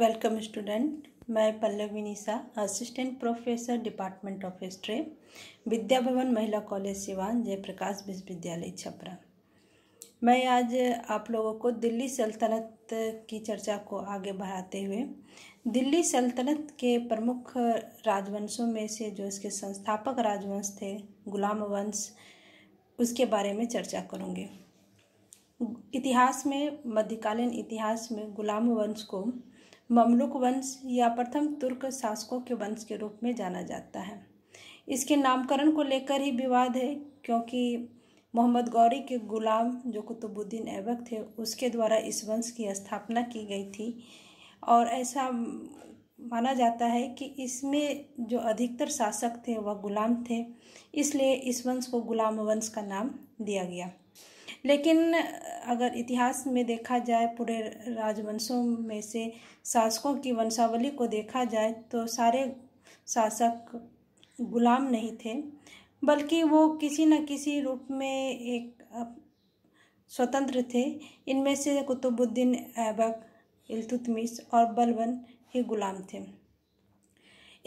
welcome student मैं Pallavi Nisha assistant professor department of history Vidya Bhavan Mahila college Siwan Jayaprakash विश्वविद्यालय छपरा मैं आज आप लोगों को दिल्ली सल्तनत की चर्चा को आगे बढ़ाते हुए दिल्ली सल्तनत के प्रमुख राजवंशों में से जो इसके संस्थापक राजवंश थे गुलाम वंश उसके बारे में चर्चा करूँगी इतिहास में मध्यकालीन इतिहास में गुलाम वंश को ममलुक वंश या प्रथम तुर्क शासकों के वंश के रूप में जाना जाता है इसके नामकरण को लेकर ही विवाद है क्योंकि मोहम्मद गौरी के गुलाम जो कुतुबुद्दीन ऐबक थे उसके द्वारा इस वंश की स्थापना की गई थी और ऐसा माना जाता है कि इसमें जो अधिकतर शासक थे वह गुलाम थे इसलिए इस वंश को गुलाम वंश का नाम दिया गया लेकिन अगर इतिहास में देखा जाए पूरे राजवंशों में से शासकों की वंशावली को देखा जाए तो सारे शासक गुलाम नहीं थे बल्कि वो किसी न किसी रूप में एक स्वतंत्र थे इनमें से कुतुबुद्दीन ऐबक इल्तुतमिश और बलबन ही गुलाम थे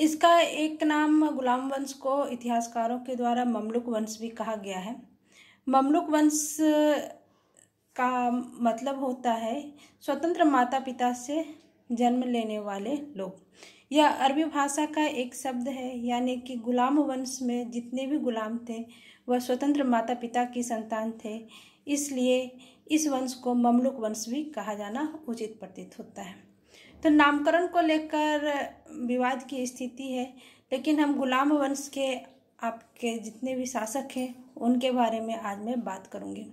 इसका एक नाम गुलाम वंश को इतिहासकारों के द्वारा ममलुक वंश भी कहा गया है ममलुक वंश का मतलब होता है स्वतंत्र माता पिता से जन्म लेने वाले लोग यह अरबी भाषा का एक शब्द है यानी कि गुलाम वंश में जितने भी गुलाम थे वह स्वतंत्र माता पिता की संतान थे इसलिए इस वंश को ममलुक वंश भी कहा जाना उचित प्रतीत होता है तो नामकरण को लेकर विवाद की स्थिति है लेकिन हम गुलाम वंश के आपके जितने भी शासक हैं उनके बारे में आज मैं बात करूंगी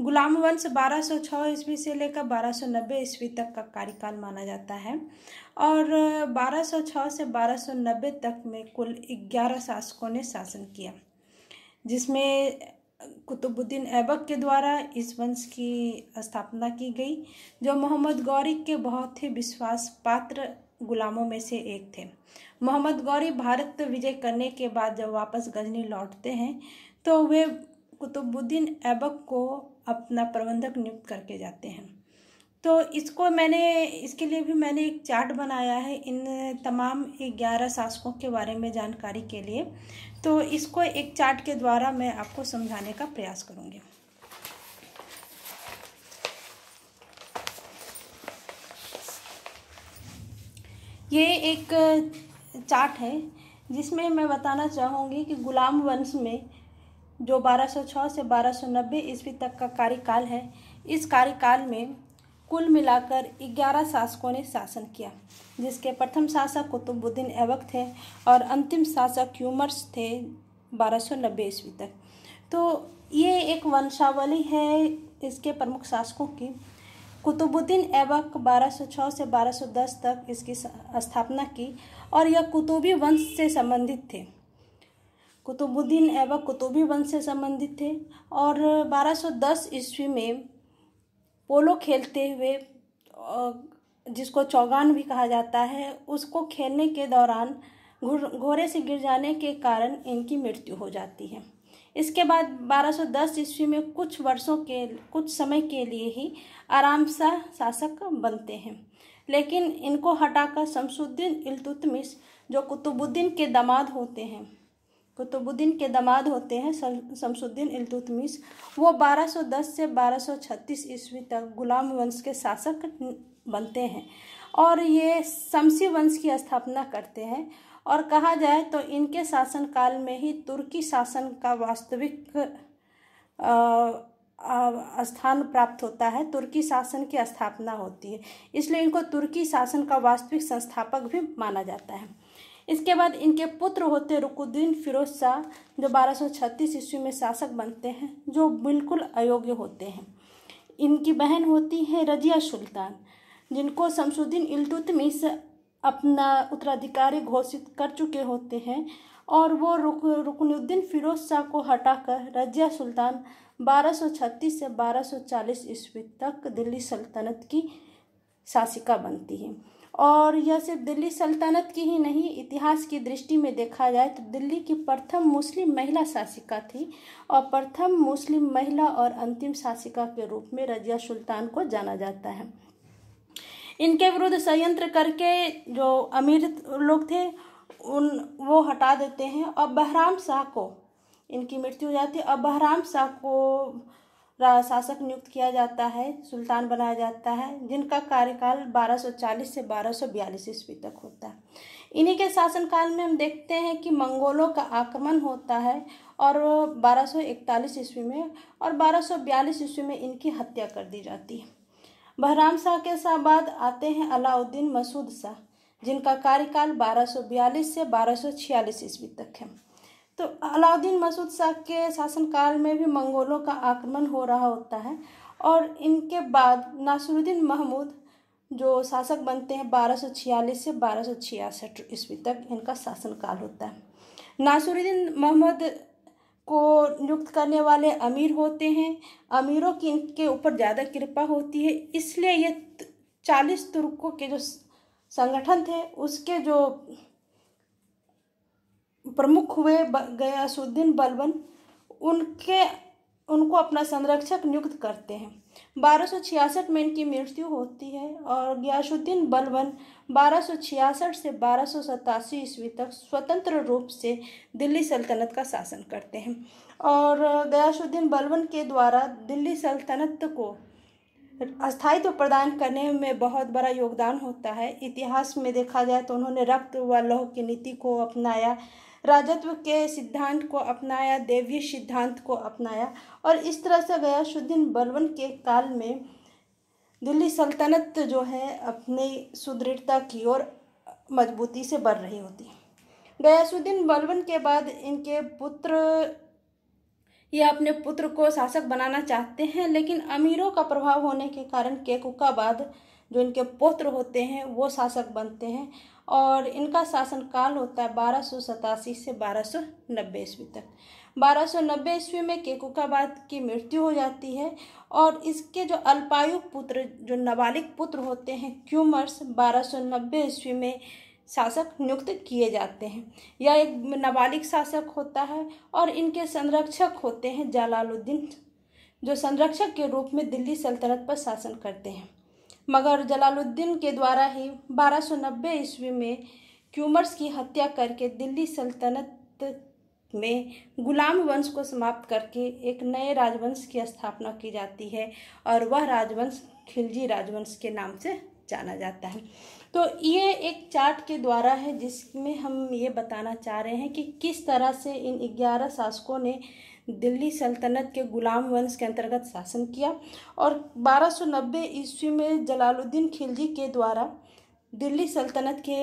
गुलाम वंश 1206 ईस्वी से लेकर 1290 ईस्वी तक का कार्यकाल माना जाता है और 1206 से 1290 तक में कुल 11 शासकों ने शासन किया जिसमें कुतुबुद्दीन ऐबक के द्वारा इस वंश की स्थापना की गई जो मोहम्मद गौरी के बहुत ही विश्वास पात्र गुलामों में से एक थे मोहम्मद गौरी भारत विजय करने के बाद जब वापस गजनी लौटते हैं तो वे कुतुबुद्दीन ऐबक को अपना प्रबंधक नियुक्त करके जाते हैं तो इसको मैंने इसके लिए भी मैंने एक चार्ट बनाया है इन तमाम ग्यारह शासकों के बारे में जानकारी के लिए तो इसको एक चार्ट के द्वारा मैं आपको समझाने का प्रयास करूँगी ये एक चार्ट है जिसमें मैं बताना चाहूँगी कि गुलाम वंश में जो 1206 से 1290 ईस्वी तक का कार्यकाल है इस कार्यकाल में कुल मिलाकर 11 शासकों ने शासन किया जिसके प्रथम शासक कुतुबुद्दीन ऐबक थे और अंतिम शासक यूमर्स थे 1290 ईस्वी तक तो ये एक वंशावली है इसके प्रमुख शासकों की कुतुबुद्दीन ऐबक 1206 से 1210 तक इसकी स्थापना की और यह कुतुबी वंश से संबंधित थे कुतुबुद्दीन ऐबक कुतुबी वंश से संबंधित थे और 1210 ईस्वी में पोलो खेलते हुए जिसको चौगान भी कहा जाता है उसको खेलने के दौरान घोड़े से गिर जाने के कारण इनकी मृत्यु हो जाती है इसके बाद 1210 ईस्वी में कुछ वर्षों के कुछ समय के लिए ही आराम सा शासक बनते हैं लेकिन इनको हटाकर शमसुद्दीन इलतुतमिश जो कुतुबुद्दीन के दामाद होते हैं कुतुबुद्दीन के दामाद होते हैं शमसुद्दीन इलतुतमिश वो 1210 से 1236 ईस्वी तक गुलाम वंश के शासक बनते हैं और ये शमसी वंश की स्थापना करते हैं और कहा जाए तो इनके शासनकाल में ही तुर्की शासन का वास्तविक स्थान प्राप्त होता है तुर्की शासन की स्थापना होती है इसलिए इनको तुर्की शासन का वास्तविक संस्थापक भी माना जाता है इसके बाद इनके पुत्र होते रुकुद्दीन फिरोज शाह जो 1236 ईस्वी में शासक बनते हैं जो बिल्कुल अयोग्य होते हैं इनकी बहन होती है रजिया सुल्तान जिनको शमसुद्दीन इल्तुतमिश अपना उत्तराधिकारी घोषित कर चुके होते हैं और वो रुक रुकनुद्दीन फिरोज शाह को हटाकर रजिया सुल्तान 1236 से 1240 ईस्वी तक दिल्ली सल्तनत की शासिका बनती है और यह सिर्फ दिल्ली सल्तनत की ही नहीं इतिहास की दृष्टि में देखा जाए तो दिल्ली की प्रथम मुस्लिम महिला शासिका थी और प्रथम मुस्लिम महिला और अंतिम शासिका के रूप में रजिया सुल्तान को जाना जाता है इनके विरुद्ध संयंत्र करके जो अमीर लोग थे उन वो हटा देते हैं और बहराम शाह को इनकी मृत्यु हो जाती है और बहराम शाह को शासक नियुक्त किया जाता है सुल्तान बनाया जाता है जिनका कार्यकाल 1240 से 1242 ईस्वी तक होता है इन्हीं के शासनकाल में हम देखते हैं कि मंगोलों का आक्रमण होता है और इकतालीस ईस्वी में और 1242 ईस्वी में इनकी हत्या कर दी जाती है बहराम शाह के साथ बाद आते हैं अलाउद्दीन मसूद शाह जिनका कार्यकाल 1242 से 1246 ईस्वी तक है तो अलाउद्दीन मसूद शाह के शासनकाल में भी मंगोलों का आक्रमण हो रहा होता है और इनके बाद नासुरुद्दीन महमूद जो शासक बनते हैं 1246 से बारह ईस्वी तक इनका शासनकाल होता है नासुरुद्दीन महमूद को नियुक्त करने वाले अमीर होते हैं अमीरों की इनके ऊपर ज़्यादा कृपा होती है इसलिए ये चालीस तुर्कों के जो संगठन थे उसके जो प्रमुख हुए गयासुद्दीन बलबन उनके उनको अपना संरक्षक नियुक्त करते हैं बारह में इनकी मृत्यु होती है और गयासुद्दीन बलवन बारह से बारह ईस्वी तक स्वतंत्र रूप से दिल्ली सल्तनत का शासन करते हैं और गयासुद्दीन बलवन के द्वारा दिल्ली सल्तनत को अस्थायित्व तो प्रदान करने में बहुत बड़ा योगदान होता है इतिहास में देखा जाए तो उन्होंने रक्त व लौह की नीति को अपनाया राजत्व के सिद्धांत को अपनाया देवी सिद्धांत को अपनाया और इस तरह से गयासुद्दीन बलवन के काल में दिल्ली सल्तनत जो है अपनी सुदृढ़ता की ओर मजबूती से बढ़ रही होती गयासुद्दीन बलवन के बाद इनके पुत्र यह अपने पुत्र को शासक बनाना चाहते हैं लेकिन अमीरों का प्रभाव होने के कारण केकुकाबाद जो इनके पुत्र होते हैं वो शासक बनते हैं और इनका शासनकाल होता है बारह सौ सतासी से बारह सौ नब्बे ईस्वी तक बारह सौ नब्बे ईस्वी में केकुकाबाद की मृत्यु हो जाती है और इसके जो अल्पायु पुत्र जो नाबालिग पुत्र होते हैं क्यूमर्स बारह सौ नब्बे ईस्वी में शासक नियुक्त किए जाते हैं यह एक नाबालिग शासक होता है और इनके संरक्षक होते हैं जलालुद्दीन जो संरक्षक के रूप में दिल्ली सल्तनत पर शासन करते हैं मगर जलालुद्दीन के द्वारा ही 1290 ईस्वी में क्यूमर्स की हत्या करके दिल्ली सल्तनत में गुलाम वंश को समाप्त करके एक नए राजवंश की स्थापना की जाती है और वह राजवंश खिलजी राजवंश के नाम से जाना जाता है तो ये एक चार्ट के द्वारा है जिसमें हम ये बताना चाह रहे हैं कि किस तरह से इन ग्यारह शासकों ने दिल्ली सल्तनत के गुलाम वंश के अंतर्गत शासन किया और 1290 ईस्वी में जलालुद्दीन खिलजी के द्वारा दिल्ली सल्तनत के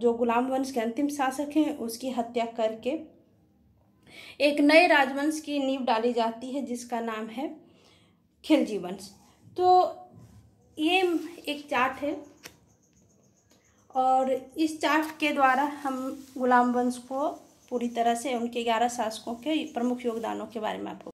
जो गुलाम वंश के अंतिम शासक हैं उसकी हत्या करके एक नए राजवंश की नींव डाली जाती है जिसका नाम है खिलजी वंश तो ये एक चार्ट है और इस चार्ट के द्वारा हम गुलाम वंश को पूरी तरह से उनके ग्यारह शासकों के प्रमुख योगदानों के बारे में आपको